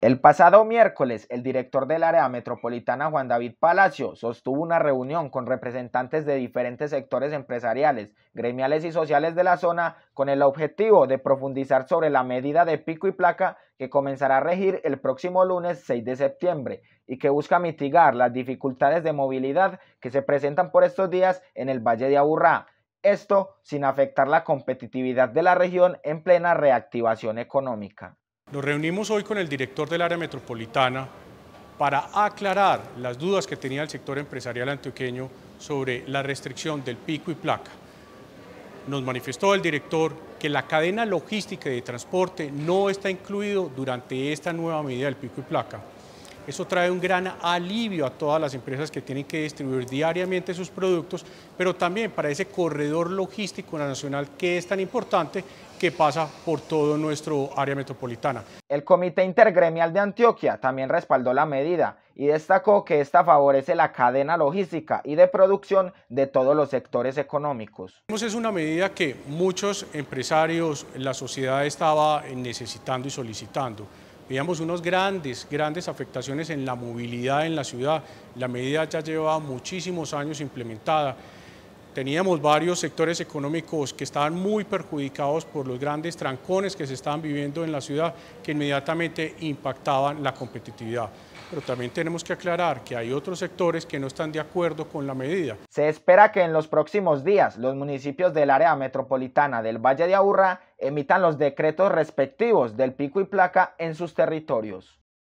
El pasado miércoles, el director del área metropolitana Juan David Palacio sostuvo una reunión con representantes de diferentes sectores empresariales, gremiales y sociales de la zona con el objetivo de profundizar sobre la medida de pico y placa que comenzará a regir el próximo lunes 6 de septiembre y que busca mitigar las dificultades de movilidad que se presentan por estos días en el Valle de Aburrá. Esto sin afectar la competitividad de la región en plena reactivación económica. Nos reunimos hoy con el director del área metropolitana para aclarar las dudas que tenía el sector empresarial antioqueño sobre la restricción del pico y placa. Nos manifestó el director que la cadena logística de transporte no está incluido durante esta nueva medida del pico y placa. Eso trae un gran alivio a todas las empresas que tienen que distribuir diariamente sus productos, pero también para ese corredor logístico nacional que es tan importante que pasa por todo nuestro área metropolitana. El Comité Intergremial de Antioquia también respaldó la medida y destacó que esta favorece la cadena logística y de producción de todos los sectores económicos. Es una medida que muchos empresarios, la sociedad estaba necesitando y solicitando veíamos unas grandes, grandes afectaciones en la movilidad en la ciudad. La medida ya llevaba muchísimos años implementada teníamos varios sectores económicos que estaban muy perjudicados por los grandes trancones que se estaban viviendo en la ciudad, que inmediatamente impactaban la competitividad. Pero también tenemos que aclarar que hay otros sectores que no están de acuerdo con la medida. Se espera que en los próximos días los municipios del área metropolitana del Valle de Aburrá emitan los decretos respectivos del pico y placa en sus territorios.